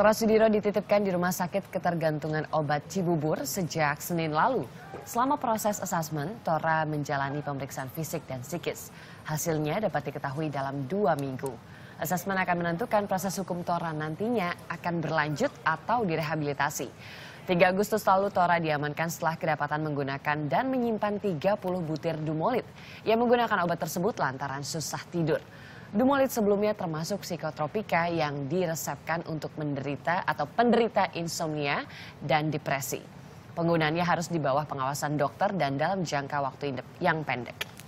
Tora Sudiro dititipkan di Rumah Sakit Ketergantungan Obat Cibubur sejak Senin lalu. Selama proses asesmen, Tora menjalani pemeriksaan fisik dan psikis. Hasilnya dapat diketahui dalam dua minggu. Asesmen akan menentukan proses hukum Tora nantinya akan berlanjut atau direhabilitasi. 3 Agustus lalu Tora diamankan setelah kedapatan menggunakan dan menyimpan 30 butir Dumolit. Ia menggunakan obat tersebut lantaran susah tidur. Dumolit sebelumnya termasuk psikotropika yang diresepkan untuk menderita atau penderita insomnia dan depresi. Penggunaannya harus di bawah pengawasan dokter dan dalam jangka waktu yang pendek.